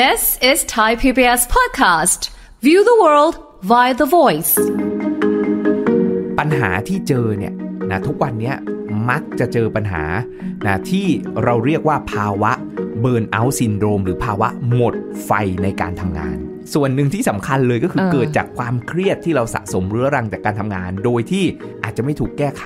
This is Thai PBS podcast. View the world via the voice. ปัญหาที่เจอเนี่ยนะทุกวันนี้มักจะเจอปัญหานะที่เราเรียกว่าภาวะเบิร์นเอาท์ซินโดรม หรือภาวะหมดไฟในการทำงาน ส่วนหนึ่งที่สำคัญเลยก็คือเกิดจากความเครียดที่เราสะสมเรื้อรังจากการทำงานโดยที่อาจจะไม่ถูกแก้ไข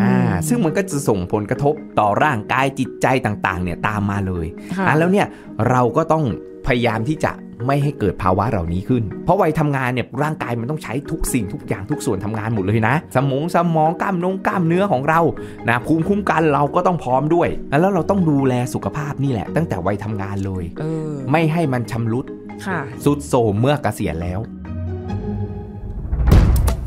อ่าซึ่งมันก็จะส่งผลกระทบต่อร่างกายจิตใจต่างๆ เนี่ยตามมาเลยอ่าแล้วเนี่ย เราก็ต้องพยายามที่จะไม่ให้เกิดภาวะเหล่านี้ขึ้น เพราะวัยทำงานเนี่ย ร่างกายมันต้องใช้ทุกสิ่งทุกอย่างทุกส่วนทำงานหมดเลยนะ สมองสมองกล้ามนงกล้ามเนื้อ ของเรานะภูมิคุ้มกันเราก็ต้องพร้อมด้วย แล้วเราต้องดูแลสุขภาพนี่แหละ ตั้งแต่วัยทำงานเลยไม่ให้มันชำรุดสุดโสมเมื่อกเกษียณแล้ว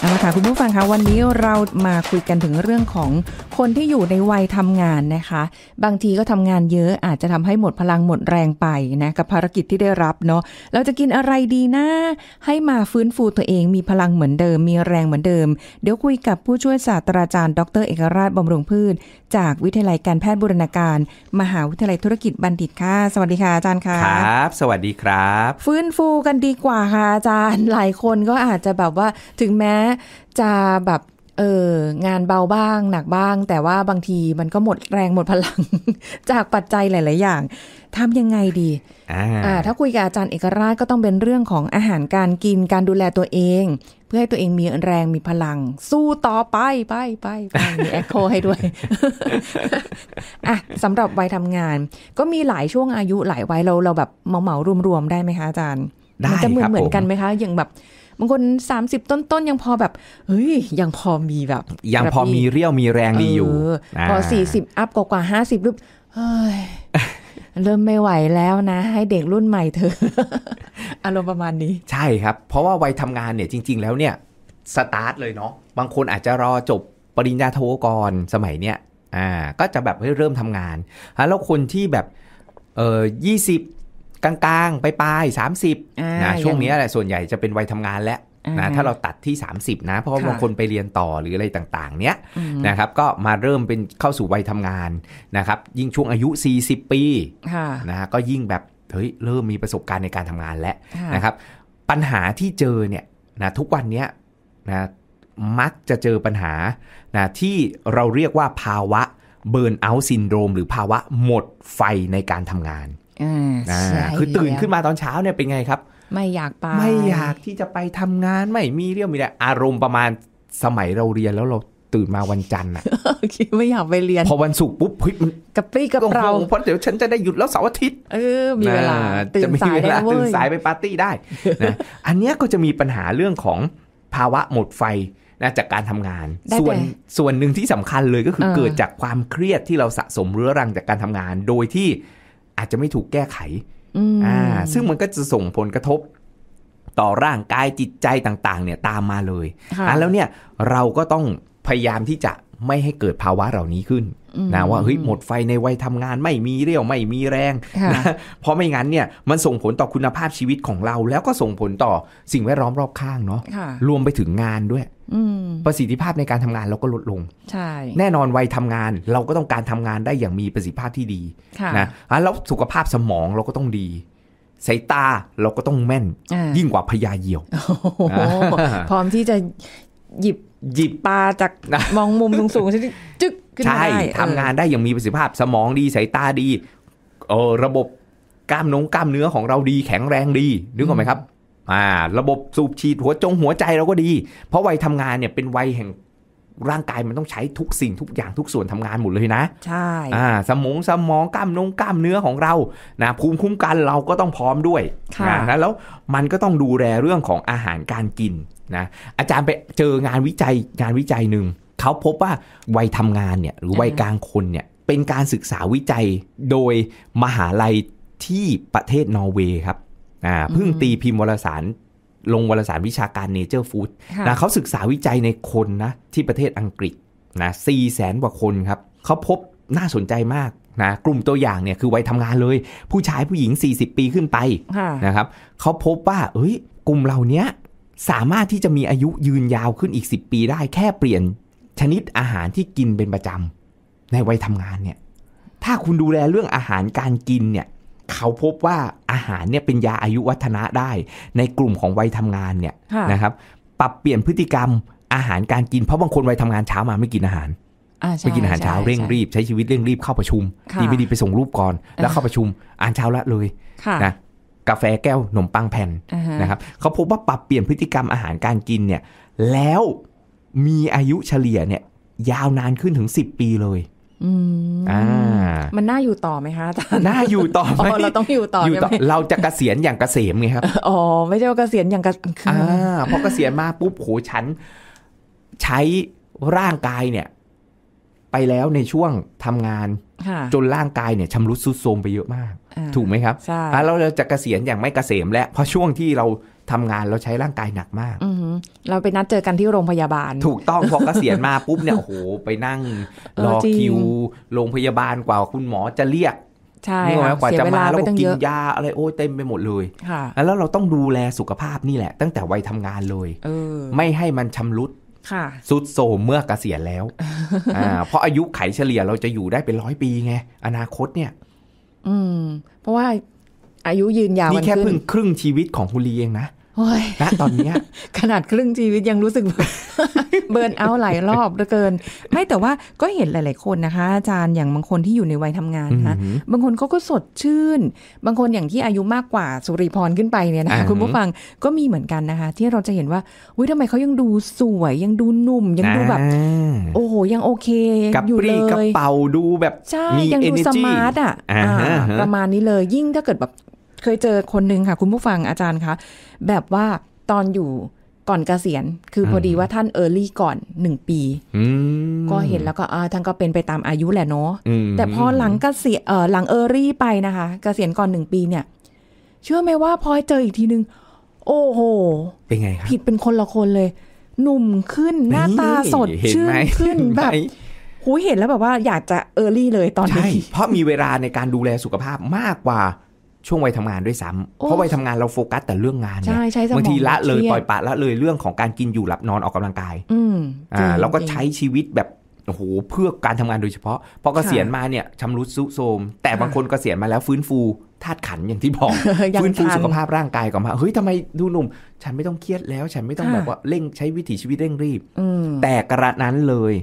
เอาละค่ะคุณผู้ฟังคะวันนี้เรามาคุยกันถึงเรื่องของคนที่อยู่ในวัยทำงานนะคะ บางทีก็ทำงานเยอะอาจจะทำให้หมดพลังหมดแรงไปนะกับภารกิจที่ได้รับเนาะเราจะกินอะไรดีนะ ให้มาฟื้นฟูตัวเองมีพลังเหมือนเดิม มีแรงเหมือนเดิมเดี๋ยวคุยกับผู้ช่วยศาสตราจารย์ดร เอกราชบำรุงพืช จากวิทยาลัยการแพทย์บุรณาการ มหาวิทยาลัยธุรกิจบัณฑิตค่ะ สวัสดีค่ะอาจารย์ค่ะครับ สวัสดีครับ ฟื้นฟูกันดีกว่าค่ะอาจารย์ หลายคนก็อาจจะแบบว่าถึงแม้จะแบบเอองานเบาบ้างหนักบ้าง แต่ว่าบางทีมันก็หมดแรงหมดพลัง จากปัจจัยหลาย ๆ อย่างทำยังไงดีอ่า ถ้าคุยกับอาจารย์เอกราชก็ต้องเป็นเรื่องของอาหารการกินการดูแลตัวเอง เพื่อให้ตัวเองมีแรงมีพลัง สู้ต่อไปไปไปไปมีแอคโคให้ด้วยอ่ะสำหรับวัยทำงาน ก็มีหลายช่วงอายุหลายวัยเราเราแบบเหมาเหมารวมๆได้ไหมคะอาจารย์มันจะเหมือนเหมือนกันไหมคะอย่างแบบบางคน 30 ต้นๆยังพอแบบเฮ้ยยังพอมีแบบ ยังพอมีเรี่ยวมีแรงดีอยู่พอ 40 อัพกว่ากว่าห้าสิบรูปเฮ้ยเริ่มไม่ไหวแล้วนะ ให้เด็กรุ่นใหม่เธออารมณ์ประมาณนี้ ใช่ครับ เพราะว่าวัยทำงานเนี่ยจริง ๆ แล้วเนี่ย สตาร์ทเลยเนาะบางคนอาจจะรอจบปริญญาโทก่อน สมัยเนี้ยอ่า ก็จะแบบให้เริ่มทำงานแล้วคนที่แบบเออยี่สิบกลางๆ ไปปลายสามสิบนะช่วงนี้แหละส่วนใหญ่จะเป็นวัยทำงานแล้วนะถ้าเราตัดที่ 30 นะ เพราะว่าบางคนไปเรียนต่อหรืออะไรต่างๆเนี้ยนะครับก็มาเริ่มเป็นเข้าสู่วัยทำงานนะครับยิ่งช่วงอายุ 40 ปีนะก็ยิ่งแบบ เฮ้ย เริ่มมีประสบการณ์ในการทำงานแล้วนะครับปัญหาที่เจอเนี่ยนะทุกวันนี้นะมักจะเจอปัญหานะที่เราเรียกว่าภาวะเบิร์นเอาท์ซินโดรมหรือภาวะหมดไฟในการทำงานคือตื่นขึ้นมาตอนเช้าเนี่ยเป็นไงครับ ไม่อยากไป ไม่อยากที่จะไปทำงานไม่มีเรี่ยวมีแรงอารมณ์ประมาณสมัยเราเรียนแล้วเราตื่นมาวันจันทร์อะไม่อยากไปเรียนพอวันศุกร์ปุ๊บเฮ้ยมันกระปรี้กระเปร่าเพราะเดี๋ยวฉันจะได้หยุดแล้วเสาร์อาทิตย์ เออมีเวลาตื่นสายได้ตื่นสายไปปาร์ตี้ได้นะอันเนี้ยก็จะมีปัญหาเรื่องของภาวะหมดไฟนะจากการทำงานส่วนส่วนหนึ่งที่สำคัญเลยก็คือเกิดจากความเครียดที่เราสะสมเรื้อรังจากการทำงานโดยที่อาจจะไม่ถูกแก้ไขอ่า ซึ่งมันก็จะส่งผลกระทบต่อร่างกายจิตใจต่าง ๆ เนี่ยตามมาเลยอ่ะ แล้วเนี่ยเราก็ต้องพยายามที่จะไม่ให้เกิดภาวะเหล่านี้ขึ้น นะว่าเฮ้ยหมดไฟในวัยทำงาน ไม่มีเรี่ยวไม่มีแรงนะเพราะไม่งั้นเนี่ยมันส่งผลต่อคุณภาพชีวิตของเรา แล้วก็ส่งผลต่อสิ่งแวดล้อมรอบข้างเนาะรวมไปถึงงานด้วยประสิทธิภาพในการทำงานเราก็ลดลงใช่ แน่นอนวัยทางาน เราก็ต้องการทำงานได้อย่างมีประสิทธิภาพที่ดีนะ แล้วสุขภาพสมองเราก็ต้องดี สายตาเราก็ต้องแม่น ยิ่งกว่าพยาเยี่ยว พร้อมที่จะหยิบหยิบปลาจากมองมุมสูงๆจึ๊กขึ้นได้ทำงานได้อย่างมีประสิทธิภาพสมองดีสายตาดี เออระบบกล้ามนงกล้ามเนื้อของเราดีแข็งแรงดีนึกออกไหมครับอ่าระบบสูบฉีดหัวจงหัวใจเราก็ดี เพราะวัยทำงานเนี่ยเป็นวัยแห่งร่างกายมันต้องใช้ทุกสิ่งทุกอย่างทุกส่วนทำงานหมดเลยนะ ใช่อ่าสมองสมองกล้ามนงกล้ามเนื้อของเรานะภูมิคุ้มกันเราก็ต้องพร้อมด้วยะนะแล้วมันก็ต้องดูแลเรื่องของอาหารการกินนะอาจารย์ไปเจองานวิจัยงานวิจัยหนึ่งเขาพบว่าวัยทำงานเนี่ยหรือวัยกลางคนเนี่ยเป็นการศึกษาวิจัยโดยมหาลัยที่ประเทศนอร์เวย์ครับอ่าเพิ่งตีพิมพ์วารสารลงวารสารวิชาการ Nature Food นะเขาศึกษาวิจัยในคนนะที่ประเทศอังกฤษนะสี่แสนกว่าคนครับเขาพบน่าสนใจมากนะกลุ่มตัวอย่างเนี่ยคือวัยทำงานเลย ผู้ชายผู้หญิง 40 ปีขึ้นไปนะครับเขาพบว่าเอ้ยกลุ่มเหล่านี้สามารถที่จะมีอายุยืนยาวขึ้นอีก 10 ปีได้แค่เปลี่ยนชนิดอาหารที่กินเป็นประจำในวัยทำงานเนี่ยถ้าคุณดูแลเรื่องอาหารการกินเนี่ยเขาพบว่าอาหารเนี่ยเป็นยาอายุวัฒนะได้ในกลุ่มของวัยทำงานเนี่ย นะครับ ปรับเปลี่ยนพฤติกรรมอาหารการกินเพราะบางคนวัยทำงานเช้ามาไม่กินอาหารไปกินอาหารเช้าเร่งรีบ ใช้ชีวิตเร่งรีบเข้าประชุมดีไม่ดีไปส่งรูปก่อน แล้วเข้าประชุมอ่านเช้าละเลยนะกาแฟแก้วขนมปังแผ่นนะครับเขาพบว่าปรับเปลี่ยนพฤติกรรมอาหารการกินเนี่ยแล้วมีอายุเฉลี่ยเนี่ย ยาวนานขึ้นถึง10ปีเลยอืมอ่ามันน่าอยู่ต่อไหมคะอาจารย์น่าอยู่ต่อไหมเราต้องอยู่ต่ออยู่ต่อเราจะเกษียณอย่างเกษมไงครับอ๋อไม่ใช่เกษียณอย่างกคือพ่าพอเกษียณมาปุ๊บโหฉันใช้ร่างกายเนี่ย ไปแล้วในช่วงทำงานจนร่างกายเนี่ยชำรุดทรุดโทรมไปเยอะมาก ถูกไหมครับใช่แล้วเราจะเกษียณอย่างไม่เกษมแล้ว เพราะช่วงที่เราทำงานเราใช้ร่างกายหนักมาก เราไปนัดเจอกันที่โรงพยาบาล ถูกต้องพอเกษียณมาปุ๊บเนี่ยโอ้โหไปนั่ง รอคิวโรงพยาบาลกว่าคุณหมอจะเรียก ใช่กว่าจะมาแล้วกินยา อะไรโอ้ยเต็มไปหมดเลยแล้วเราต้องดูแลสุขภาพนี่แหละ ตั้งแต่วัยทำงานเลยไม่ให้มันชำรุดสุดโสมเมื่อเกษียณแล้วเพราะอายุไขเฉลี่ยเราจะอยู่ได้เป็นร้อยปีไงอนาคตเนี่ย อืม เพราะว่าอายุยืนยาวนี่แค่เพิ่งครึ่งชีวิตของคุณลีเองนะะตอนนี้ขนาดครึ่งชีวิตยังรู้สึก เบิร์นเอาหลายรอบเหลือเกิน ไม่แต่ว่าก็เห็นหลาย ๆ คนนะคะ อาจารย์อย่างบางคนที่อยู่ในวัยทำงานนะบางคนเขาก็สดชื่นบางคนอย่างที่อายุมากกว่าสุริพรขึ้นไปเนี่ยนะคะคุณผู้ฟังก็มีเหมือนกันนะคะ ที่เราจะเห็นว่าอุ้ยทำไมเขายังดูสวยยังดูหนุ่มยังดูแบบโอ้โห ยังโอเคอยู่เลยกระเป๋าดูแบบใช่ยังดูสมาร์ทอ่ะประมาณนี้เลยยิ่งถ้าเกิดแบบคยเจอคนนึงค่ะ คุณผู้ฟังอาจารย์คะแบบว่าตอนอยู่ก่อนเกษียณคือพอดีว่าท่านเออร์ลี่ก่อนหนึ่งปีก็เห็นแล้วก็ท่านก็เป็นไปตามอายุแหละเนาะแต่พอหลังเกษียณหลังเออร์ลี่ไปนะคะ เกษียณก่อนหนึ่งปีเนี่ย เชื่อไหมว่าพอเจออีกทีนึง โอ้โห เป็นไงครับผิดเป็นคนละคนเลย หนุ่มขึ้นหน้าตาสด ชื่นขึ้น แบบหูเห็นแล้วแบบว่าอยากจะเออร์ลี่เลยตอนนี้ เพราะมีเวลาในการดูแลสุขภาพมากกว่าช่วงวัยทำงานด้วยซ้ำเพราะวัยทำงานเราโฟกัสแต่เรื่องงานใช่ใช่บางทีละเลยปล่อยปะละเลยเรื่องของการกินอยู่หลับนอนออกกำลังกายอ่าเราก็ใช้ชีวิตแบบโอ้โหเพื่อการทำงานโดยเฉพาะพอเกษียณมาเนี่ยชำรุดซุโซมแต่บางคนเกษียณมาแล้วฟื้นฟูธาตุขันอย่างที่บอกฟื้นฟูสุขภาพร่างกายก่อนมาเฮ้ยทำไมดูหนุ่ม ฉันไม่ต้องเครียดแล้ว ฉันไม่ต้องแบบว่าเร่งใช้วิถีชีวิตเร่งรีบแต่กระนั้นเลย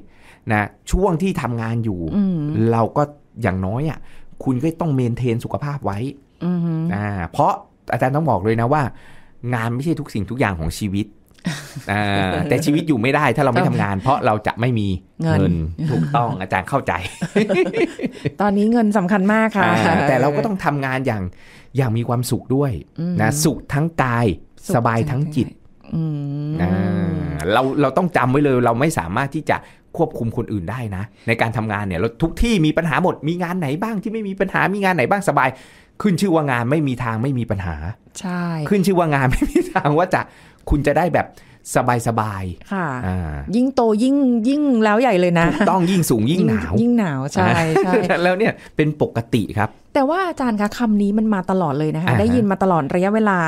นะช่วงที่ทำงานอยู่ เราก็อย่างน้อยอ่ะ คุณก็ต้องเมนเทนสุขภาพไว้อ่าเพราะอาจารย์ต้องบอกเลยนะว่า งานไม่ใช่ทุกสิ่งทุกอย่างของชีวิตแต่ชีวิตอยู่ไม่ได้ถ้าเราไม่ทำงาน เพราะเราจะไม่มีเงินถูกต้องอาจารย์เข้าใจ ตอนนี้เงินสำคัญมากค่ะ แต่เราก็ต้องทำงานอย่างอย่างมีความสุขด้วยนะสุขทั้งกาย สบายทั้งจิตเราเราต้องจำไว้เลยเราไม่สามารถที่จะควบคุมคนอื่นได้นะ ในการทำงานเนี่ยเราทุกที่มีปัญหาหมดมีงานไหนบ้างที่ไม่มีปัญหามีงานไหนบ้างสบาย ขึ้นชื่อว่างานไม่มีทางไม่มีปัญหาใช่ ขึ้นชื่อว่างานไม่มีทางว่าจะคุณจะได้แบบสบายสบายค่ะยิ่งโตยิ่งยิ่งแล้วใหญ่เลยนะ ต้องยิ่งสูงยิ่งหนาว ยิ่งหนาวใช่ใช่แล้วเนี่ยเป็นปกติครับ แต่ว่าอาจารย์คะคำนี้มันมาตลอดเลยนะคะได้ยินมาตลอดระยะเวลา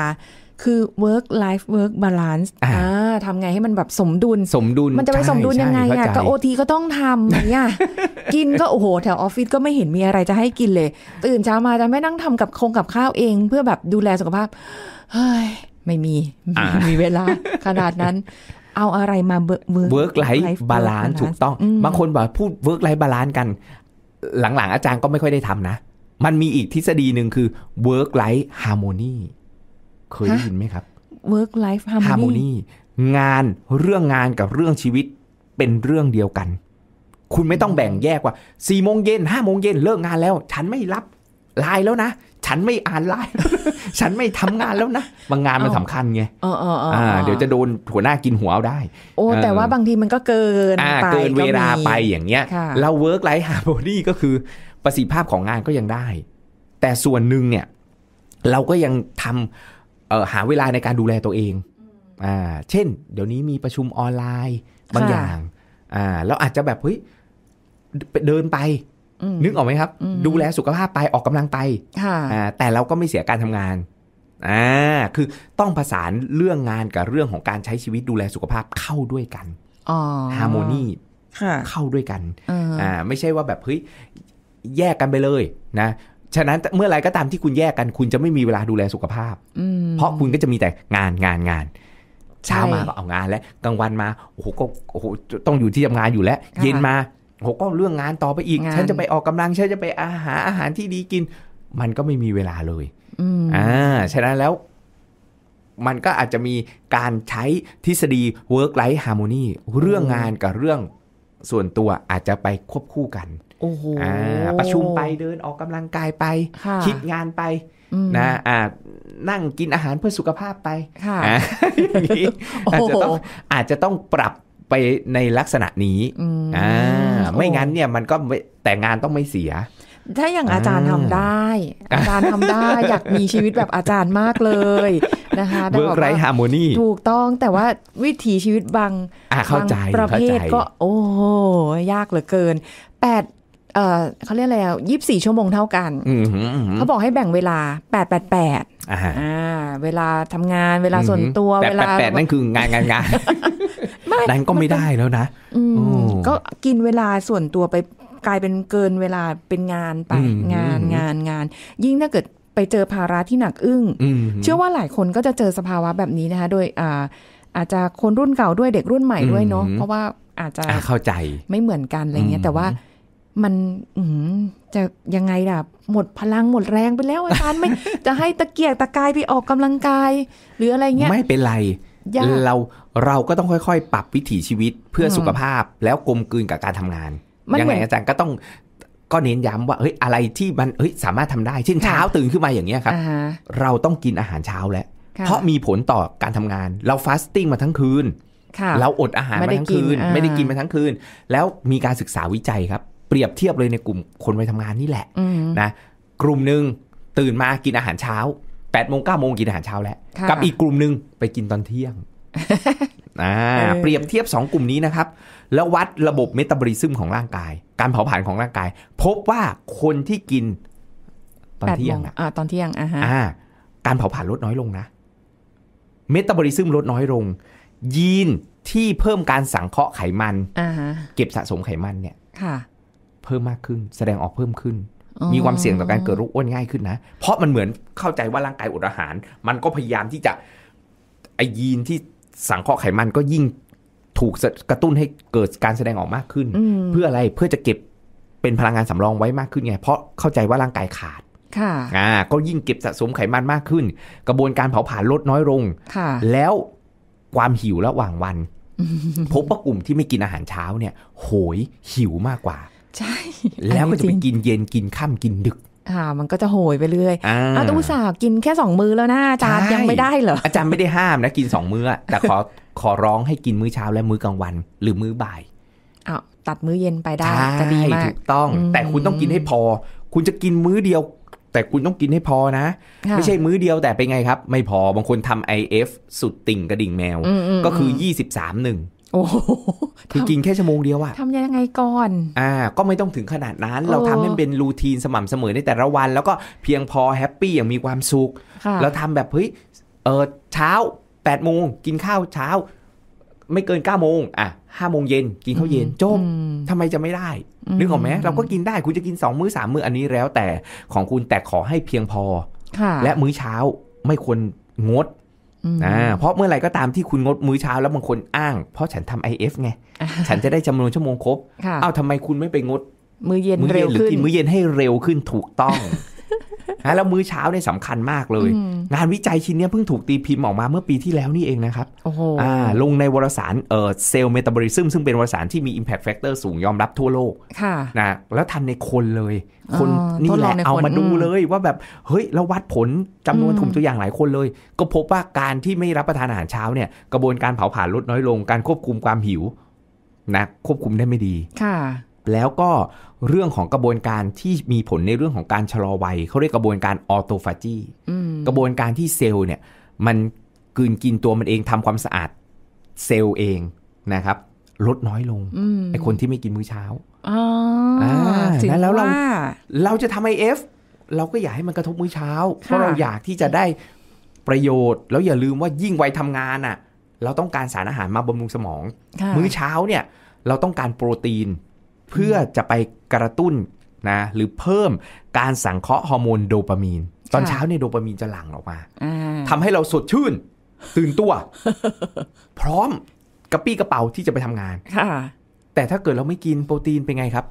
คือ work life work balance อ่าทำไงให้มันแบบสมดุลสมดุล มันจะไปสมดุลยังไงอ่ะก็โอทีก็ต้องทำเนี่ยกินก็โอ้โหแถวออฟฟิศก็ไม่เห็นมีอะไรจะให้กินเลย ตื่นเช้ามาจะไม่นั่งทำกับคงกับข้าวเองเพื่อแบบดูแลสุขภาพเฮ้ยไม่มี มีเวลาขนาดนั้น เอาอะไรมา เวิร์กไลฟ์บาลานซ์ถูกต้อง บางคนบอกพูดเวิร์กไลฟ์บาลานซ์กันหลังๆอาจารย์ก็ไม่ค่อยได้ทำนะ มันมีอีกทฤษฎีหนึ่งคือเวิร์กไลฟ์ฮาร์โมนี เคยได้ยินไหมครับ เวิร์กไลฟ์ฮาร์โมนีงานเรื่องงานกับเรื่องชีวิตเป็นเรื่องเดียวกัน คุณไม่ต้องแบ่งแยกว่าสี่โมงเย็นห้าโมงเย็นเลิกงานแล้ว ฉันไม่รับไลน์แล้วนะฉันไม่อ่านไลน์ฉันไม่ทำงานแล้วนะบางงานมันสำคัญไงเดี๋ยวจะโดนหัวหน้ากินหัวเอาได้ โอ้แต่ว่าบางทีมันก็เกินไปเกินเวลาไปอย่างเงี้ยเราเวิร์กไลฟ์ฮาร์โมนีก็คือประสิทธิภาพของงานก็ยังได้ แต่ส่วนหนึ่งเนี่ย เราก็ยังทำหาเวลาในการดูแลตัวเองอ่าเช่น เดี๋ยวนี้มีประชุมออนไลน์บางอย่างอ่าเราอาจจะแบบเฮ้ยเดินไปนึกออกไหมครับ ดูแลสุขภาพไปออกกำลังไปอ่าแต่เราก็ไม่เสียการทำงานอ่าคือต้องผสานเรื่องงานกับเรื่องของการใช้ชีวิตดูแลสุขภาพเข้าด้วยกันฮาร์โมนีเข้าด้วยกันอ่าไม่ใช่ว่าแบบเฮ้ยแยกกันไปเลยนะฉะนั้นเมื่อไรก็ตามที่คุณแยกกัน คุณจะไม่มีเวลาดูแลสุขภาพเพราะคุณก็จะมีแต่งานงานงานเช้ามาก็เอางานแล้วกลางวันมา โอ้โห ก็ โอ้โห ต้องอยู่ที่ทำางานอยู่แล้วเย็นมาโอ้ก็เรื่องงานต่อไปอีก ฉันจะไปออกกำลังฉันจะไปอาหารอาหารที่ดีกิน มันก็ไม่มีเวลาเลยอ่าฉะนั้นแล้ว มันก็อาจจะมีการใช้ทฤษฎี work life harmony เรื่องงานกับเรื่องส่วนตัวอาจจะไปควบคู่กันโอ้โหประชุมไปเดินออกกำลังกายไป คิดงานไปนะอ่านั่งกินอาหารเพื่อสุขภาพไป ค่ะอาจจะต้องอาจจะต้องปรับไปในลักษณะนี้อ่าไม่งั้นเนี่ยมันก็แต่งานต้องไม่เสีย ถ้าอย่างอาจารย์ทำได้ อาจารย์ทำได้อยากมีชีวิตแบบอาจารย์มากเลยนะคะเบิร์กไรฮาร์โมนีถูกต้องแต่ว่าวิถีชีวิตบางบางประเภทก็ โอ้ยากเหลือเกินแปดเขาเรียกอะไรยี่สี่ชั่วโมงเท่ากันเขาบอกให้แบ่งเวลาแปดแปดแปดเวลาทำงานเวลาส่วนตัวเวลาแปดนั่นคืองานงานงานนั้นก็ไม่ได้แล้วนะก็กินเวลาส่วนตัวไปกลายเป็นเกินเวลาเป็นงานไปงานงานงาน ยิ่งถ้าเกิดไปเจอภาระที่หนักอึ้งเชื่อว่าหลายคนก็จะเจอสภาวะแบบนี้นะคะโดยอ่าอาจจะคนรุ่นเก่าด้วยเด็กรุ่นใหม่ด้วยเนาะเพราะว่าอาจจะเข้าใจไม่เหมือนกันอะไรเงี้ยแต่ว่ามันจะยังไงล่ะหมดพลังหมดแรงไปแล้วอาจารย์ไม่จะให้ตะเกียกตะกายไปออกกำลังกาย หรืออะไรเงี้ย ไม่เป็นไร เราเราก็ต้องค่อย ๆ ปรับวิถีชีวิตเพื่อสุขภาพแล้วกลมกลืนกับการทำงานยังไงอาจารย์ก็ต้องก็เน้นย้ำว่าเฮ้ยอะไรที่มันเฮ้ยสามารถทำได้ เช่นเช้าตื่นขึ้นมาอย่างเงี้ยครับเราต้องกินอาหารเช้าแล้วเพราะมีผลต่อการทำงาน เราฟาสติ้งมาทั้งคืนเราอดอาหารมาทั้งคืน ไม่ได้กินมาทั้งคืน แล้วมีการศึกษาวิจัยครับเปรียบเทียบเลยในกลุ่มคนไปทำงานนี่แหละนะกลุ่มหนึ่งตื่นมากินอาหารเช้าแปดโมงเก้าโมงกินอาหารเช้าแล้วกับอีกกลุ่มหนึ่งไปกินตอนเที่ยงอเปรียบเทียบสองกลุ่มนี้นะครับ แล้ววัดระบบเมตาบอลิซึมของร่างกาย การเผาผลาญของร่างกาย พบว่าคนที่กินตอนเที่ยงอ่ะตอนเที่ยงอ่าฮะการเผาผลาญลดน้อยลงนะเมตาบอลิซึมลดน้อยลงยีนที่เพิ่มการสังเคราะห์ไขมันเก็บสะสมไขมันเนี่ยเพิ่มมากขึ้นแสดงออกเพิ่มขึ้น มีความเสี่ยงต่อการเกิดโรคอ้วนง่ายขึ้นนะ เพราะมันเหมือนเข้าใจว่าร่างกายอดอาหาร มันก็พยายามที่จะไอยีนที่สังเคราะห์ไขมันก็ยิ่งถูกกระตุ้นให้เกิดการแสดงออกมากขึ้น เพื่ออะไรเพื่อจะเก็บเป็นพลังงานสำรองไว้มากขึ้นไง เพราะเข้าใจว่าร่างกายขาดค่ะอ่าก็ยิ่งเก็บสะสมไขมันมากขึ้น กระบวนการเผาผลาญลดน้อยลงค่ะ แล้วความหิวระหว่างวันพบว่ากลุ่มที่ไม่กินอาหารเช้าเนี่ยโหยหิวมากกว่าใช่แล้วก็จะไปกินเย็นกินค่ากินดึกค่ะมันก็จะโหยไปเรื่อยอ้าวตุสากินแค่สองมื้อแล้วนะอาจารย์ยังไม่ได้เหรอ อาจารย์ไม่ได้ห้ามนะกินสองมื้อแต่ขอขอร้องให้กินมื้อเช้าและมื้อกลางวันหรือมื้อบ่ายอ้าวตัดมื้อเย็นไปได้จะดีมากถูกต้อง แต่คุณต้องกินให้พอ คุณจะกินมื้อเดียว แต่คุณต้องกินให้พอนะ ไม่ใช่มื้อเดียวแต่เป็นไงครับไม่พอบางคนทอเ IF สุดติ่งกระดิ่งแมวก็คือ23หนึ่งโอ้คือกินแค่ชั่วโมงเดียวอะทำยังไงก่อน อ่า ก็ไม่ต้องถึงขนาดนั้น เราทำให้เป็นรูทีนสม่ำเสมอในแต่ละวัน แล้วก็เพียงพอแฮปปี้อย่างมีความสุข เราทำแบบเฮ้ย เออเช้า8ปดโมงกินข้าวเช้า ไม่เกิน9ก้าโมง อ่ะห้าโมงเย็น กินข้าวเย็น จบทำไมจะไม่ได้ นึกออกไหมเราก็กินได้ คุณจะกินสองมื้อสมมื้ออันนี้แล้ว แต่ของคุณแต่ขอให้เพียงพอ และมื้อเช้าไม่ควรงดนะเพราะเมื่อไหร่ก็ตามที่คุณงดมื้อเช้าแล้วบางคนอ้าง เพราะฉันทำ IF ไง ฉันจะได้จำนวนชั่วโมงครบอ้าวทาไมคุณไม่ไปงด มื้อเย็นเร็วขึ้นกินมื้อเย็นให้เร็วขึ้นถูกต้องนะแล้วมื้อเช้าเนี่ยสำคัญมากเลย งานวิจัยชิ้นนี้เพิ่งถูกตีพิมพ์ออกมาเมื่อปีที่แล้วนี่เองนะครับอโหลงในวารสารเอ่อเซลล์เมตาบอลิซึมซึ่งเป็นวารสารที่มี Impact Factor สูงยอมรับทั่วโลกค่ะนะแล้วทันในคนเลย คนนี่แหละเอามาดูเลยว่าแบบเฮ้ย แล้ววัดผลจำนวนถุ่มตัวอย่างหลายคนเลย ก็พบว่าการที่ไม่รับประทานอาหารเช้าเนี่ย กระบวนการเผาผลาญลดน้อยลงการควบคุมความหิวนะควบคุมได้ไม่ดี ค่ะแล้วก็เรื่องของกระบวนการที่มีผลในเรื่องของการชะลอวัยเขาเรียกกระบวนการออโตฟาจีกระบวนการที่เซลล์เนี่ยมันกืนกินตัวมันเองทำความสะอาด เซลล์เองนะครับ ลดน้อยลงไอคนที่ไม่กินมื้อเช้าอ๋อแล้วเราเราจะทำไอเอฟเราก็อยากให้มันกระทบมื้อเช้า เพราะเราอยากที่จะได้ประโยชน์ แล้วอย่าลืมว่ายิ่งวัยทำงานอะ่ะ เราต้องการสารอาหารมาบำรุงสมอง มื้อเช้าเนี่ย เราต้องการโปรตีนเพื่อจะไปกระตุ้นนะหรือเพิ่มการสังเคราะห์ฮอร์โมนโดปามีนตอนเช้าเนี่ยโดปามีนจะหลั่งออกมาทำให้เราสดชื่นตื่นตัว พร้อมกระปี้กระเป๋าที่จะไปทำงานแต่ถ้าเกิดเราไม่กินโปรตีนเป็นไงครับ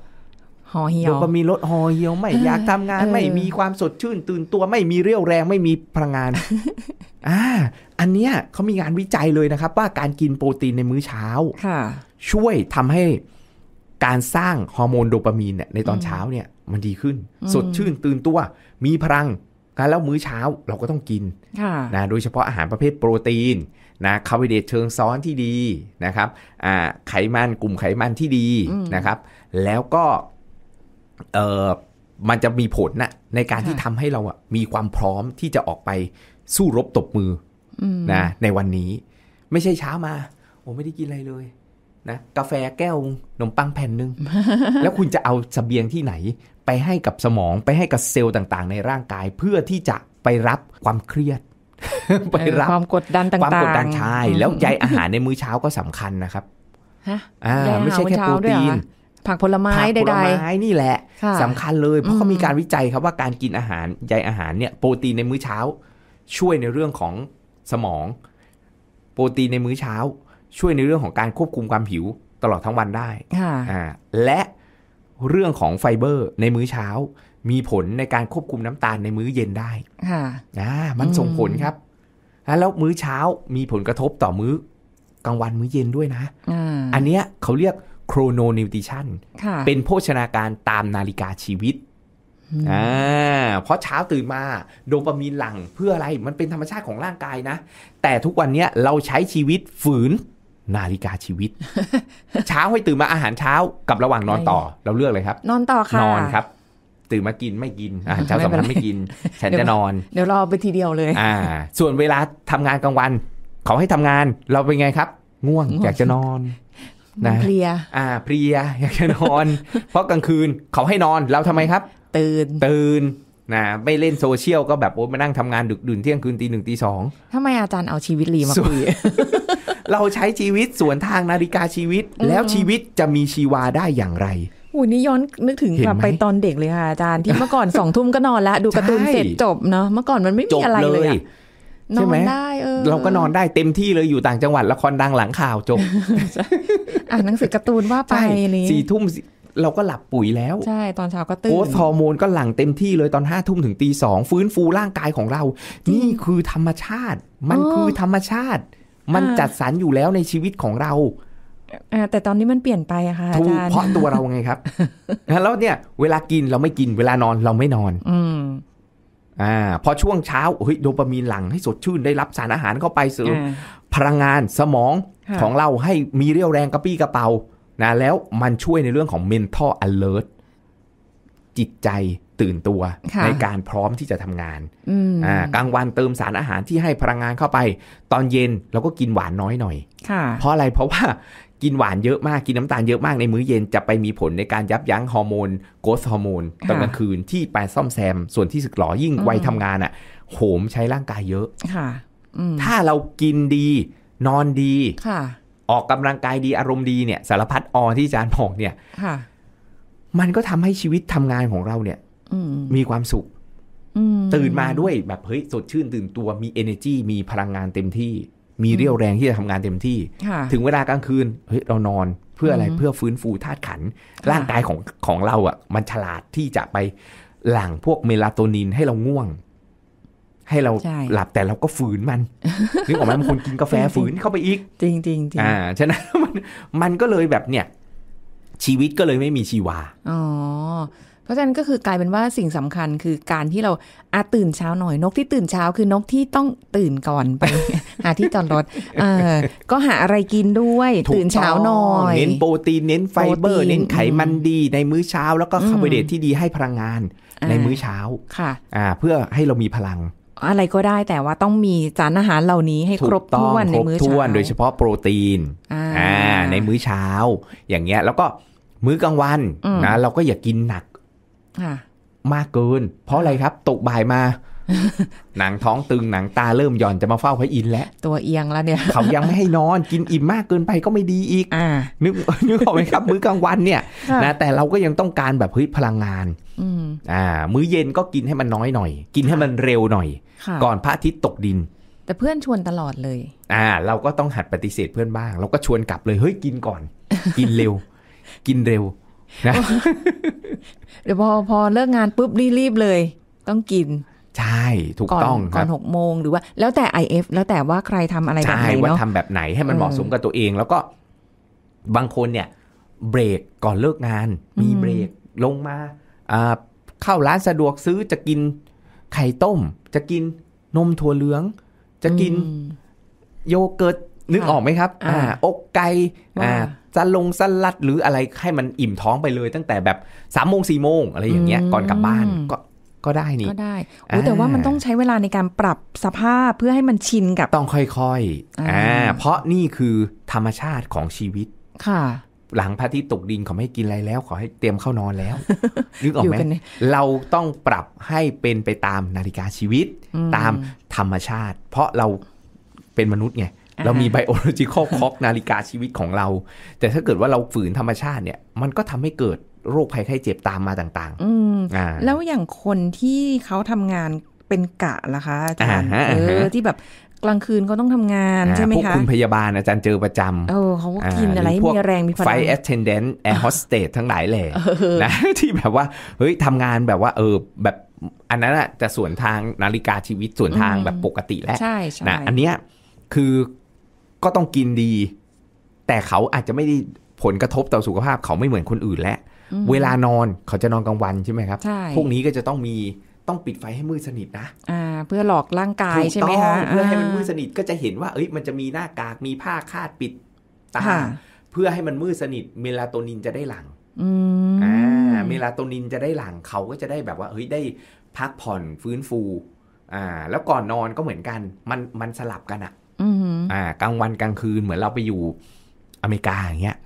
หอเหี่ยวโดปามีนลดหอเหี่ยวไม่อยากทำงานไม่มีความสดชื่นตื่นตัวไม่มีเรี่ยวแรงไม่มีพลังงาน อ่า อันเนี้ยเขามีงานวิจัยเลยนะครับ ว่าการกินโปรตีนในมื้อเช้าช่วยทำาให้การสร้างฮอร์โมนโดปามีนเนี่ยในตอนเช้าเนี่ยมันดีขึ้น สดชื่นตื่นตัว มีพลังกแล้วมื้อเช้าเราก็ต้องกินนะโดยเฉพาะอาหารประเภทโปรตีนนะคาร์โบไฮเดรตเชิงซ้อนที่ดีนะครับไขมัน กลุ่มไขมันที่ดีนะครับ แล้วก็เออมันจะมีผลนะในการที่ทำให้เราอะมีความพร้อมที่จะออกไปสู้รบตบมือนะ ในวันนี้ ไม่ใช่เช้ามาโอ้ไม่ได้กินอะไรเลยนะกาแฟแก้วนมปังแผ่นหนึ่งแล้วคุณจะเอาสเบียงที่ไหน ไปให้กับสมองไปให้กับเซลล์ต่างๆในร่างกายเพื่อที่จะไปรับความเครียด ไปรับความกดดันต่างๆความกดดันชาย แล้วใยอาหารในมื้อเช้าก็สำคัญนะครับฮะไม่ใช่แค่โปรตีนผักผลไม้ใดๆผลไม้นี่แหละสำคัญเลยเพราะเขามีการวิจัยครับว่าการกินอาหารใยอาหารเนี่ยโปรตีนในมื้อเช้า ช่วยในเรื่องของสมอง โปรตีนในมื้อเช้าช่วยในเรื่องของการควบคุมความหิวตลอดทั้งวันได้และเรื่องของไฟเบอร์ ในมื้อเช้า มีผลในการควบคุมน้ำตาลในมื้อเย็นได้ค่ะอ่า มันส่งผลครับ แล้วมื้อเช้ามีผลกระทบต่อมื้อกลางวันมื้อเย็นด้วยนะออันเนี้ยเขาเรียกโครโนนิวติชั่นเป็นโภชนาการตามนาฬิกาชีวิตอ่าเพราะเช้าตื่นมาโดปามีนหลั่งเพื่ออะไร มันเป็นธรรมชาติของร่างกายนะ แต่ทุกวันเนี้ยเราใช้ชีวิตฝืนนาฬิกาชีวิต เช้าให้ตื่นมาอาหารเช้ากับระหว่างนอนต่อ เราเลือกเลยครับ นอนต่อค่ะนอนครับ ตื่นมากินไม่กิน อาหารเช้าสำคัญไม่กิน ฉันจะนอน เดี๋ยวรอไปทีเดียวเลย อ่า ส่วนเวลาทำงานกลางวันเขาให้ทำงานเราเป็นไงครับ ง่วง อยากจะนอนนะเพลียอ่าเพลียอยากจะนอนเพราะกลางคืนเขาให้นอนเราทำไมครับ ตื่นตื่นนะไม่เล่นโซเชียลก็แบบโอ๊ยมานั่งทำงานดึกดื่นเที่ยงคืนตีหนึ่งตีสองทำไมอาจารย์เอาชีวิตลีมาคุยเราใช้ชีวิตสวนทางนาฬิกาชีวิต แล้วชีวิตจะมีชีวาได้อย่างไรอุ้ยนี่ย้อนนึกถึงกลับไปตอนเด็กเลยค่ะอาจารย์ ที่เมื่อก่อนสองทุ่มก็นอนละดูการ์ตูนเสร็จจบเนาะเมื่อก่อนมันไม่มีอะไรเลยนอนได้เออเราก็นอนได้เต็มที่เลยอยู่ต่างจังหวัดละครดังหลังข่าวจบอ่านหนังสือการ์ตูนว่าไปนี่สี่ทุ่มเราก็หลับปุ๋ยแล้ว ใช่ตอนเช้าก็ตื่นโอ้ฮอร์โมนก็หลั่งเต็มที่เลยตอนห้าทุ่มถึงตีสองฟื้นฟูร่างกายของเรา นี่คือธรรมชาติ มันคือธรรมชาติมันจัดสรรอยู่แล้วในชีวิตของเราแต่ตอนนี้มันเปลี่ยนไปอะค่ะถูกเพราะตัวเราไงครับแล้วเนี่ย เวลากินเราไม่กินเวลานอนเราไม่นอนอ่าพอช่วงเช้าเฮ้ยโดปามีนหลั่งให้สดชื่นได้รับสารอาหารเข้าไปเสริมพลังงานสมองของเราให้มีเรี่ยวแรงกระปี้กระเป๋านะแล้วมันช่วยในเรื่องของ mental alert จิตใจตื่นตัวในการพร้อมที่จะทำงานอ่ากลางวันเติมสารอาหารที่ให้พลังงานเข้าไปตอนเย็นเราก็กินหวานน้อยหน่อยเพราะอะไรเพราะว่ากินหวานเยอะมากกินน้ำตาลเยอะมากในมื้อเย็นจะไปมีผลในการยับยั้งฮอร์โมนโกสฮอร์โมนตอนกลางคืนที่ไปซ่อมแซมส่วนที่สึกหรอยิ่งวัยทำงานอะ่ะ โหมใช้ร่างกายเยอะค่ะถ้าเรากินดีนอนดีค่ะ ออกกำลังกายดีอารมณ์ดีเนี่ยสารพัดออที่อาจารย์บอกเนี่ยค่ะ มันก็ทำให้ชีวิตทำงานของเราเนี่ยมีความสุขตื่นมาด้วยแบบเฮ้ย สดชื่นตื่นตัวมี energy มีพลังงานเต็มที่ มีเรี่ยวแรงที่จะทำงานเต็มที่ถึงเวลากลางคืนเฮ้ยเรานอนเพื่ออะไรเพื่อฟื้นฟูธาตุขันร่างกายของของเราอะ่ะมันฉลาดที่จะไปหลั่งพวกเมลาโทนินให้เราง่วง ให้เราหลับแต่เราก็ฝืนมันนึกออกไหมบางคนกินกาแฟฝืนเข้าไปอีก จริงจริงจริงอ่าฉะนั้นมัน มันก็เลยแบบเนี่ย ชีวิตก็เลยไม่มีชีวาอ๋อเพราะฉะนั้นก็คือกลายเป็นว่าสิ่งสำคัญคือการที่เราอาตื่นเช้าหน่อย นกที่ตื่นเช้าคือนกที่ต้องตื่นก่อนไปหาที่จอดรถเออก็หาอะไรกินด้วย ตื่นเช้าหน่อยเน้นโปรตีนเน้นไฟเบอร์ เน้นไขมันดีในมื้อเช้าแล้วก็คาร์โบไฮเดรตที่ดีให้พลังงาน ในมื้อเช้าค่ะอ่าเพื่อให้เรามีพลังอะไรก็ได้แต่ว่าต้องมีจานอาหารเหล่านี้ให้ครบถ้วนในมื้อเช้าโดยเฉพาะโปรตีนอ่าในมื้อเช้า อย่างเงี้ยแล้วก็มื้อกลางวันนะเราก็อย่ากินหนักมากเกิน เพราะอะไรครับตกบ่ายมา หนังท้องตึงหนังตาเริ่มหย่อนจะมาเฝ้าพระอินแล้ว ตัวเอียงแล้วเนี่ย เขายังไม่ให้นอนกินอิ่มมากเกินไปก็ไม่ดีอีกอนึกนึกออกไหมครับมื้อกลางวันเนี่ยนะแต่เราก็ยังต้องการแบบเฮ้ยพลังงานอ่า มื้อเย็นก็กินให้มันน้อยหน่อย กินให้มันเร็วหน่อย ก่อนพระอาทิตย์ตกดิน แต่เพื่อนชวนตลอดเลย อ่า เราก็ต้องหัดปฏิเสธเพื่อนบ้าง เราก็ชวนกลับเลยเฮ้ยกินก่อนกินเร็ว กินเร็วนะเดี๋ยวพอพอเลิกงาน ปุ๊บ รีบเลยต้องกิน ใช่ถูกต้องก่อนหกโมงหรือว่า แล้วแต่ IF แล้วแต่ว่าใครทำอะไรแบบไหนเนาะว่าทำแบบไหนให้มันเหมาะสมกับตัวเอง แล้วก็บางคนเนี่ย เบรกก่อนเลิกงาน มีเบรกลงมาเข้าร้านสะดวกซื้อจะกินไข่ต้ม จะกินนมถั่วเหลือง จะกินโยเกิร์ตนึกออกไหมครับอ่าอกไก่อ่าจะลงสลัดหรืออะไรให้มันอิ่มท้องไปเลยตั้งแต่แบบสามโมงสี่โมงอะไรอย่างเงี้ยก่อนกลับบ้านก็ก็ได้นี่ก็ได้แต่ว่ามันต้องใช้เวลาในการปรับสภาพเพื่อให้มันชินกับต้องค่อยๆอ่าเพราะนี่คือธรรมชาติของชีวิตค่ะ หลังพระอาทิตย์ตกดินขอไม่กินอะไรแล้วขอให้เตรียมเข้านอนแล้วนึกออกไหมเราต้องปรับให้เป็นไปตามนาฬิกาชีวิตตามธรรมชาติ เพราะเราเป็นมนุษย์ไงเรามีไบโอโลจิคอลค็อกนาฬิกาชีวิตของเรา แต่ถ้าเกิดว่าเราฝืนธรรมชาติเนี่ยมันก็ทำให้เกิดโรคภัยไข้เจ็บตามมาต่าง ๆอ่าแล้วอย่างคนที่เขาทำงานเป็นกะล่ะคะอาจารย์เออที่แบบกลางคืนก็ต้องทำงานใช่ไหมคะพวกคุณพยาบาลอาจารย์เจอประจำเออเขากินอะไรมีแรงมีพลังไฟแอสเทนเดนต์แอร์โฮสเตสทั้งหลายแหล่นะที่แบบว่าเฮ้ยทำงานแบบว่าเออแบบอันนั้นอะจะส่วนทางนาฬิกาชีวิตส่วนทางแบบปกติแล้วใช่นะ อันเนี้ยคือก็ต้องกินดี แต่เขาอาจจะไม่ได้ผลกระทบต่อสุขภาพเขาไม่เหมือนคนอื่นแล้วเวลานอนเขาจะนอนกลางวันใช่ไหมครับ พวกนี้ก็จะต้องมีต้องปิดไฟให้มืดสนิทนะอ่า เพื่อหลอกร่างกายใช่ไหมคะเพื่อให้มันมืดสนิทก็จะเห็นว่า เอ้ยมันจะมีหน้ากากมีผ้าคาดปิด ตา เพื่อให้มันมืดสนิทเมลาโทนินจะได้หลังอ่าเมลาโทนินจะได้หลังเขาก็จะได้แบบว่าเฮ้ยได้พักผ่อนฟื้นฟู อ่า แล้วก่อนนอนก็เหมือนกัน มันมันสลับกันอะอ่ากลางวันกลางคืนเหมือนเราไปอยู่อเมริกาอย่างเงี้ย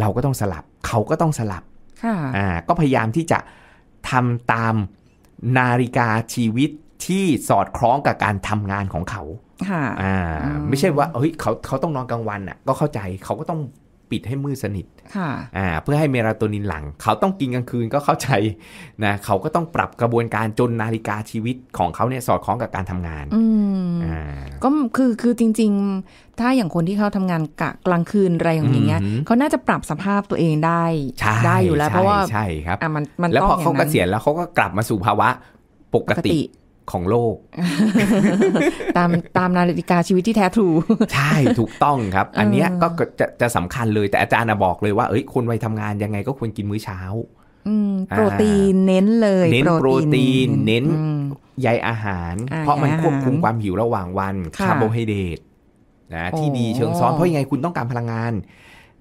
เราก็ต้องสลับ เขาก็ต้องสลับอ่าก็พยายามที่จะทำตามนาฬิกาชีวิตที่สอดคล้องกับการทำงานของเขาค่ะอ่าไม่ใช่ว่าเฮ้ยเขาเขาต้องนอนกลางวันอ่ะก็เข้าใจเขาก็ต้องปิดให้มืดสนิทอ่าเพื่อให้เมลาโทนินหลัง เขาต้องกินกลางคืนก็เข้าใจนะเขาก็ต้องปรับกระบวนการจนนาฬิกาชีวิตของเขาเนี่ยสอดคล้องกับการทำงานอ่าก็คือคือจริง ๆ ถ้าอย่างคนที่เขาทำงานกะกลางคืนอะไรอย่างเงี้ยเขาน่าจะปรับสภาพตัวเองได้ได้อยู่แล้วเพราะว่าใช่ครับมันมันแล้วพอเขาเกษียณแล้วเขาก็กลับมาสู่ภาวะปกติของโลก ตามตามนาฬิกาชีวิตที่แท้ทรูใช่ถูกต้องครับ อันนี้ก็จะจะสำคัญเลยแต่อาจารย์บอกเลยว่า เอ้ยคนวัยทำงานยังไงก็ควรกินมื้อเช้าโปรตีนเน้นเลยเน้นโปรตีน เน้นใยอาหาร เพราะมันควบคุมความหิวระหว่างวันคาร์โบไฮเดรตนะที่ดีเชิงซ้อนเพราะยังไงคุณต้องการพลังงาน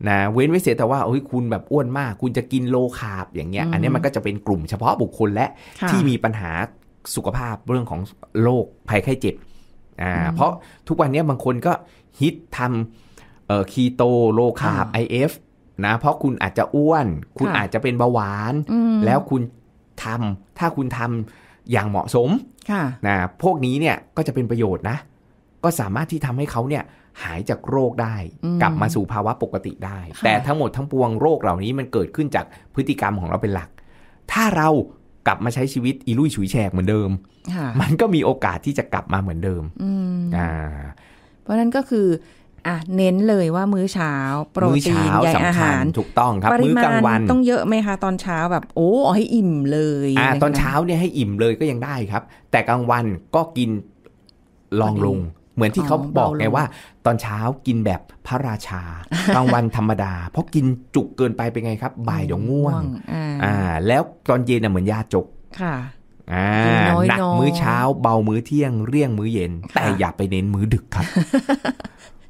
นะเว้นไว้เสียแต่ว่าเอ้ยคุณแบบอ้วนมาก คุณจะกินโลคาร์บอย่างเงี้ย อันนี้มันก็จะเป็นกลุ่มเฉพาะบุคคลและที่มีปัญหาสุขภาพเรื่องของโรคภัยไข้เจ็บ อ่า เพราะทุกวันนี้บางคนก็ฮิตทำเอ่อคีโต โลคาร์บไอเอฟนะ เพราะคุณอาจจะอ้วน คุณอาจจะเป็นเบาหวาน แล้วคุณทำถ้าคุณทำอย่างเหมาะสมะนะพวกนี้เนี่ยก็จะเป็นประโยชน์นะ ก็สามารถที่ทำให้เขาเนี่ยหายจากโรคได้กลับมาสู่ภาวะปกติได้ แต่ทั้งหมดทั้งปวงโรคเหล่านี้มันเกิดขึ้นจากพฤติกรรมของเราเป็นหลัก ถ้าเรากลับมาใช้ชีวิตอีลุยฉุยแฉกเหมือนเดิม มันก็มีโอกาสที่จะกลับมาเหมือนเดิมอ่า เพราะนั้นก็คืออ่ะเน้นเลยว่ามื้อเช้าโปรตีนใยอาหารถูกต้องครับมื้อกลางวัน ต้องเยอะไหมคะ ตอนเช้าแบบโอ้ให้อิ่มเลยอ่าตอนเช้าเนี่ยให้อิ่มเลยก็ยังได้ครับ แต่กลางวันก็กินลองลงเหมือนที่เขาบอกไงว่าตอนเช้ากินแบบพระราชากลางวันธรรมดา เพราะกินจุกเกินไปเป็นไงครับ บ่ายเดี๋ยวง่วงอ่า แล้วตอนเย็นเหมือนยาจกค่ะหนักมื้อเช้าเบามื้อเที่ยงเรี่ยงมื้อเย็น แต่อย่าไปเน้นมื้อดึกครับ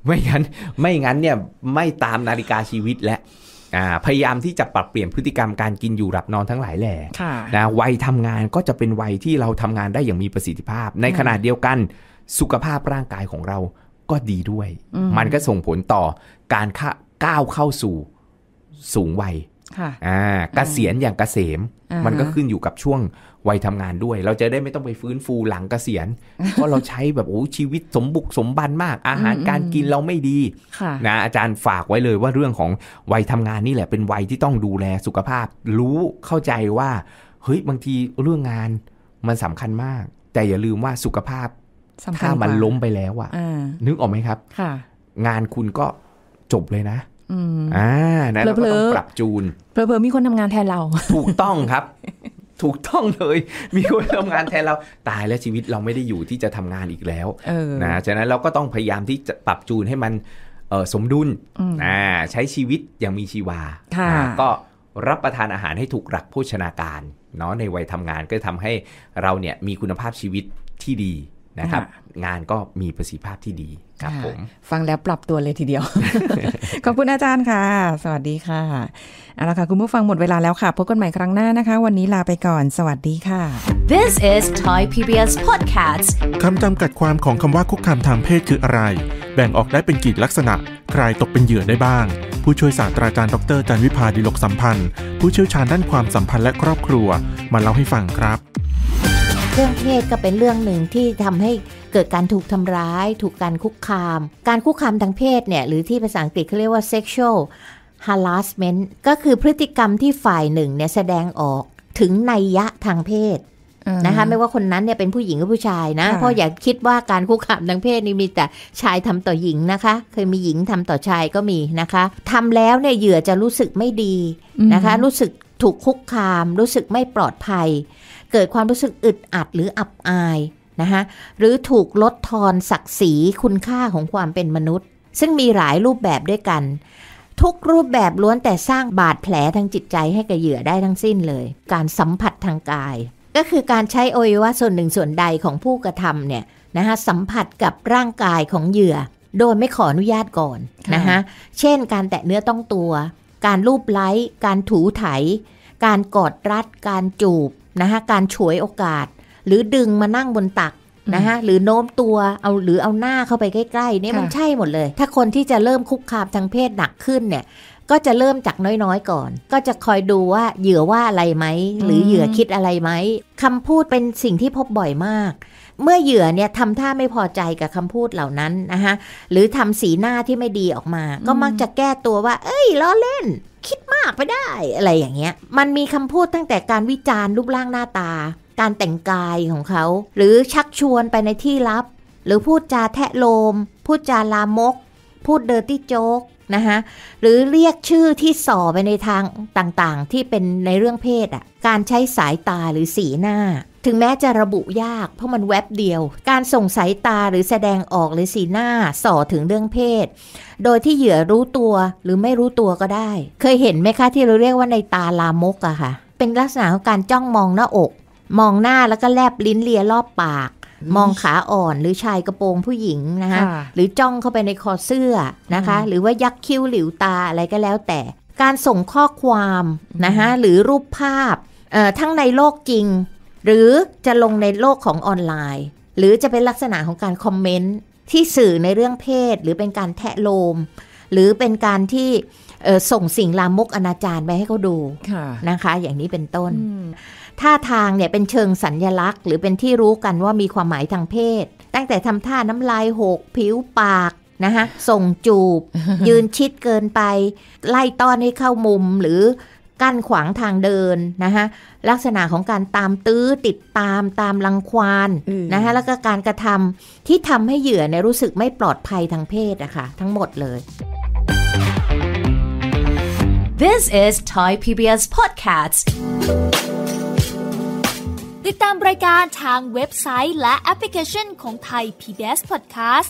ไม่งั้น ไม่งั้นเนี่ยไม่ตามนาฬิกาชีวิตและพยายามที่จะปรับเปลี่ยนพฤติกรรมการกินอยู่หลับนอนทั้งหลายแหล่นะวัยทำงานก็จะเป็นวัยที่เราทำงานได้อย่างมีประสิทธิภาพในขณะเดียวกันสุขภาพร่างกายของเราก็ดีด้วย มันก็ส่งผลต่อการก้าวเข้าสู่สูงวัยอ่าเกษียณอย่างกเกษมมันก็ขึ้นอยู่กับช่วงวัยทำงานด้วย เราจะได้ไม่ต้องไปฟื้นฟูหลังกเกษียณเพราะเราใช้แบบโอ้ชีวิตสมบุกสมบันมาก อาหารการกินเราไม่ดีนะอาจารย์ฝากไว้เลยว่าเรื่องของวัยทำงานนี่แหละ เป็นวัยที่ต้องดูแลสุขภาพ รู้เข้าใจว่าเฮ้ยบางทีเรื่องงานมันสำคัญมาก แต่อย่าลืมว่าสุขภาพถ้ามันล้มไปแล้วอะนึกออกไหมครับงานคุณก็จบเลยนะอ่านะเราก็ต้องปรับจูนเพิเพมีคนทำงานแทนเราถูกต้องครับ ถูกต้องเลยมีคนทำงานแทนเรา ตายแล้วชีวิตเราไม่ได้อยู่ที่จะทำงานอีกแล้วนะฉะนั้นเราก็ต้องพยายามที่จะปรับจูนให้มันสมดุลอ่า ใช้ชีวิตอย่างมีชีวาก็รับประทานอาหารให้ถูกหลักโภชนาการ เนาะในวัยทำงานก็ทำให้เราเนี่ยมีคุณภาพชีวิตที่ดีนะครับ งานก็มีประสิทธิภาพที่ดีครับผม ฟังแล้วปรับตัวเลยทีเดียว ขอบคุณอาจารย์ค่ะ สวัสดีค่ะเอาละค่ะ คุณผู้ฟังหมดเวลาแล้วค่ะ พบกันใหม่ครั้งหน้านะคะ วันนี้ลาไปก่อน สวัสดีค่ะ This is Thai PBS Podcast คำจำกัดความของคำว่าคุกคามทางเพศคืออะไร แบ่งออกได้เป็นกี่ลักษณะ ใครตกเป็นเหยื่อได้บ้าง ผู้ช่วยศาสตราจารย์ดรจันวิพาดิลกสัมพันธ์ ผู้เชี่ยวชาญด้านความสัมพันธ์และครอบครัวมาเล่าให้ฟังครับเครื่องเทศก็เป็นเรื่องหนึ่งที่ทำให้เกิดการถูกทำร้าย ถูกการคุกคาม การคุกคามทางเพศเนี่ยหรือที่ภาษาอังกฤษเขาเรียกว่า sexual harassment ก็คือพฤติกรรมที่ฝ่ายหนึ่งเนี่ยแสดงออกถึงนัยยะทางเพศนะคะ ไม่ว่าคนนั้นเนี่ยเป็นผู้หญิงหรือผู้ชายนะ เพราะอย่าคิดว่าการคุกคามทางเพศนี่มีแต่ชายทำต่อหญิงนะคะเคยมีหญิงทำต่อชายก็มีนะคะทำแล้วเนี่ยเหยื่อจะรู้สึกไม่ดีนะคะรู้สึกถูกคุกคามรู้สึกไม่ปลอดภัยเกิดความรู้สึก อึด อัดหรืออับอายนะคะหรือถูกลดทอน ศักดิ์ศรีคุณค่าของความเป็นมนุษย์ ซึ่งมีหลายรูปแบบด้วยกัน ทุกรูปแบบล้วนแต่สร้างบาดแผลทาง จิตใจให้กับ เหยื่อได้ทั้งสิ้นเลย การสัมผัสทางกาย ก็คือการใช้อวัยวะส่วนหนึ่งส่วนใดของผู้กระทำเนี่ยนะคะสัมผัสกับร่างกายของเหยื่อ โดยไม่ขออนุญาตก่อนนะคะเช่น การแตะเนื้อต้องตัว การลูบไล้ การถูไถ การกอดรัด การจูบนะคะการฉวยโอกาสหรือดึงมานั่งบนตักนะคะหรือโน้มตัวเอาหรือเอาหน้าเข้าไปใกล้ๆนี่มันใช่หมดเลย ถ้าคนที่จะเริ่มคุกคามทางเพศหนักขึ้นเนี่ยก็จะเริ่มจากน้อยๆก่อน ก็จะคอยดูว่าเหยื่อว่าอะไรไหมหรือเหยื่อคิดอะไรไหมคำพูดเป็นสิ่งที่พบบ่อยมาก เมื่อเหยื่อเนี่ยทำท่าไม่พอใจกับคำพูดเหล่านั้นนะคะหรือทำสีหน้าที่ไม่ดีออกมา ก็มักจะแก้ตัวว่า เอ้ยล้อเล่นคิดมากไปได้อะไรอย่างเงี้ย มันมีคำพูดตั้งแต่การวิจารณ์รูปร่างหน้าตา การแต่งกายของเขา หรือชักชวนไปในที่ลับ หรือพูดจาแทะโลม พูดจาลามก พูดเดอร์ตี้โจ๊กนะคะหรือเรียกชื่อที่ส่อไปในทาง ต่างๆ ที่เป็นในเรื่องเพศอ่ะ การใช้สายตาหรือสีหน้าถึงแม้จะระบุยาก เพราะมันแวบเดียว การส่งสายตาหรือแสดงออกหรือสีหน้าส่อถึงเรื่องเพศ โดยที่เหยื่อรู้ตัวหรือไม่รู้ตัวก็ได้ เคยเห็นไหมคะที่เราเรียกว่าในตาลามกอะค่ะ เป็นลักษณะของการจ้องมองหน้าอก มองหน้าแล้วก็แลบลิ้นเลียรอบปาก มองขาอ่อน หรือชายกระโปรงผู้หญิงนะคะหรือจ้องเข้าไปในคอเสื้อนะคะ หรือว่ายักคิ้วหลิวตาอะไรก็แล้วแต่ การส่งข้อความนะคะหรือรูปภาพทั้งในโลกจริงหรือจะลงในโลกของออนไลน์ หรือจะเป็นลักษณะของการคอมเมนต์ที่สื่อในเรื่องเพศ หรือเป็นการแทะโลม หรือเป็นการที่ส่งสิ่งลามกอนาจารไปให้เขาดูนะคะ อย่างนี้เป็นต้นท่าทางเนี่ยเป็นเชิงสัญญลักษณ์ หรือเป็นที่รู้กันว่ามีความหมายทางเพศ ตั้งแต่ทำท่าน้ำลายหก ผิวปากนะคะส่งจูบยืนชิดเกินไป ไล่ต้อนให้เข้ามุมหรือกั้นขวางทางเดินนะคะลักษณะของการตามตื้อติดตามตามรังควานนะคะแล้วก็การกระทำที่ทำให้เหยื่อในรู้สึกไม่ปลอดภัยทางเพศนะคะทั้งหมดเลย This is Thai PBS Podcast ติดตามรายการทางเว็บไซต์และแอปพลิเคชันของ Thai PBS Podcast